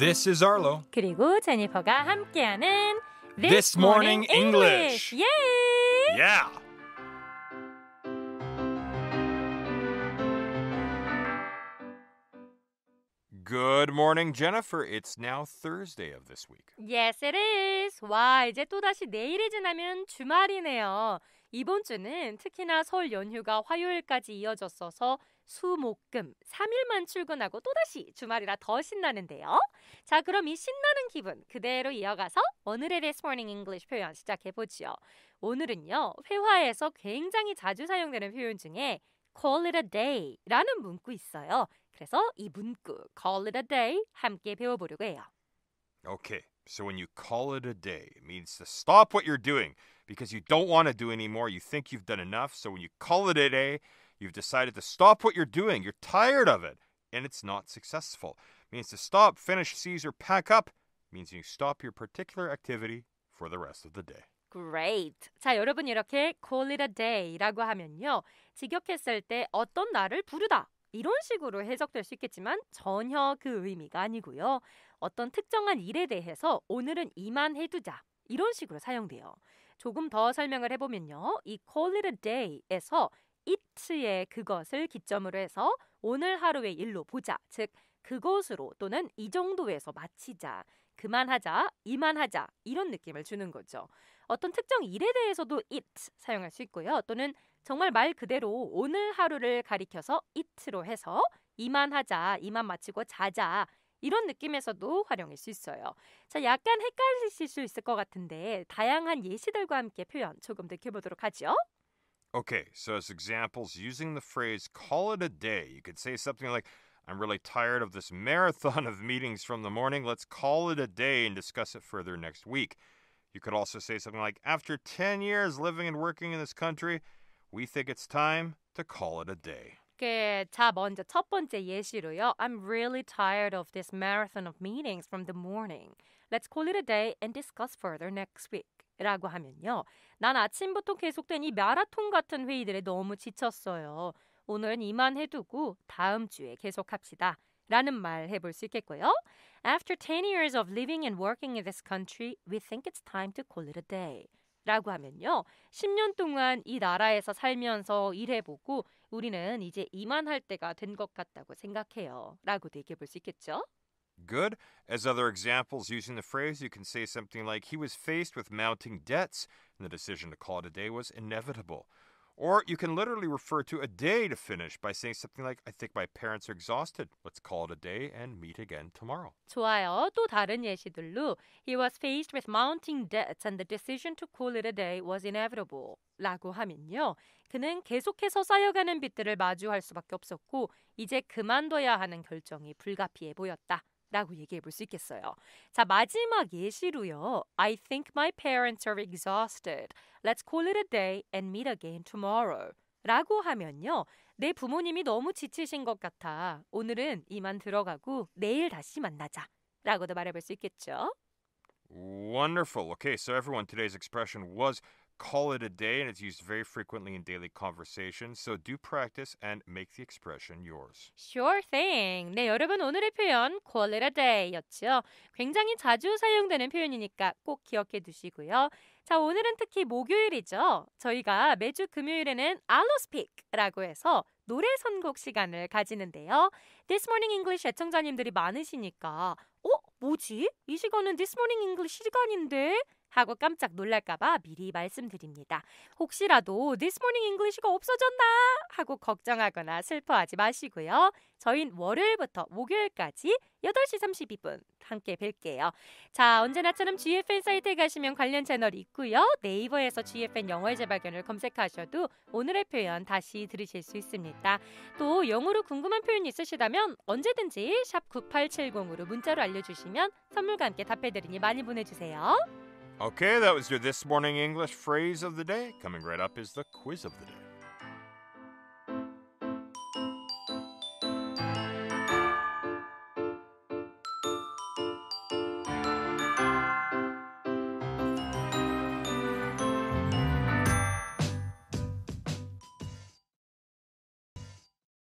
This is Arlo. 그리고 제니퍼가 함께하는 This, This Morning, morning English. English. Yay! Yeah. Good morning, Jennifer. It's now Thursday of this week. Yes, it is. 와, 이제 또다시 내일이 지나면 주말이네요. 이번 주는 특히나 설 연휴가 화요일까지 이어졌어서 수목금 3일만 출근하고 또다시 주말이라 더 신나는데요. 자, 그럼 이 신나는 기분 그대로 이어가서 오늘의 This Morning English 표현 시작해 보죠 오늘은요. 회화에서 굉장히 자주 사용되는 표현 중에 call it a day라는 문구 있어요. 그래서 이 문구 call it a day 함께 배워보려고 해요. Okay. So when you call it a day, it means to stop what you're doing because you don't want to do anymore. You think you've done enough. So when you call it a day, you've decided to stop what you're doing. You're tired of it and it's not successful. It means to stop, finish, seize, or pack up it means you stop your particular activity for the rest of the day. Great. 자, 여러분 이렇게 call it a day라고 하면요. 직역했을 때 어떤 날을 부르다. 이런 식으로 해석될 수 있겠지만 전혀 그 의미가 아니고요. 어떤 특정한 일에 대해서 오늘은 이만 해두자. 이런 식으로 사용돼요. 조금 더 설명을 해보면요. 이 call it a day에서 it의 그것을 기점으로 해서 오늘 하루의 일로 보자. 즉, 그것으로 또는 이 정도에서 마치자. 그만하자, 이만하자 이런 느낌을 주는 거죠. 어떤 특정 일에 대해서도 it 사용할 수 있고요. 또는 정말 말 그대로 오늘 하루를 가리켜서 it로 해서 이만하자, 이만 마치고 자자 이런 느낌에서도 활용할 수 있어요. 자, 약간 헷갈리실 수 있을 것 같은데 다양한 예시들과 함께 표현 조금 하죠. Okay, so as examples, using the phrase call it a day, you could say something like, I'm really tired of this marathon of meetings from the morning. Let's call it a day and discuss it further next week. You could also say something like, After 10 years living and working in this country, we think it's time to call it a day. 이렇게 자 먼저 첫 번째 예시로요. I'm really tired of this marathon of meetings from the morning. Let's call it a day and discuss further next week. 라고 하면요. 난 아침부터 계속된 이 마라톤 같은 회의들에 너무 지쳤어요. 오늘은 이만 해두고 다음 주에 계속합시다. 라는 말 해볼 수 있겠고요. After 10 years of living and working in this country, we think it's time to call it a day. 라고 하면요. 10년 동안 이 나라에서 살면서 일해보고 우리는 이제 이만할 때가 된 것 같다고 생각해요. 라고도 얘기해 볼 수 있겠죠? Good. As other examples using the phrase, you can say something like, He was faced with mounting debts, and the decision to call it a day was inevitable. Or you can literally refer to a day to finish by saying something like, I think my parents are exhausted. Let's call it a day and meet again tomorrow. 좋아요. 또 다른 예시들로 He was faced with mounting debts and the decision to call it a day was inevitable. 라고 하면요. 그는 계속해서 쌓여가는 빚들을 마주할 수밖에 없었고 이제 그만둬야 하는 결정이 불가피해 보였다. 라고 얘기해 볼 수 있겠어요. 자, 마지막 예시로요. I think my parents are exhausted. Let's call it a day and meet again tomorrow. 라고 하면요. 내 부모님이 너무 지치신 것 같아. 오늘은 이만 들어가고 내일 다시 만나자. 라고도 말해볼 수 있겠죠. Wonderful. Okay, so everyone, today's expression was call it a day, and it's used very frequently in daily conversation. So do practice and make the expression yours. Sure thing. 네, 여러분 오늘의 표현 call it a day였죠. 굉장히 자주 사용되는 표현이니까 꼭 기억해 두시고요. 자, 오늘은 특히 목요일이죠. 저희가 매주 금요일에는 a l l o speak라고 해서 노래 선곡 시간을 가지는데요. This Morning English 애청자님들이 많으시니까 어? 뭐지? 이 시간은 This Morning English 시간인데? 하고 깜짝 놀랄까봐 미리 말씀드립니다. 혹시라도 This Morning English가 없어졌나 하고 걱정하거나 슬퍼하지 마시고요. 저희는 월요일부터 목요일까지 8시 32분 함께 뵐게요. 자, 언제나처럼 GFN 사이트에 가시면 관련 채널이 있고요. 네이버에서 GFN 영어의 재발견을 검색하셔도 오늘의 표현 다시 들으실 수 있습니다. 또 영어로 궁금한 표현이 있으시다면 언제든지 샵 9870으로 문자로 알려주시면 선물과 함께 답해드리니 많이 보내주세요. Okay, that was your This Morning English phrase of the day. Coming right up is the quiz of the day.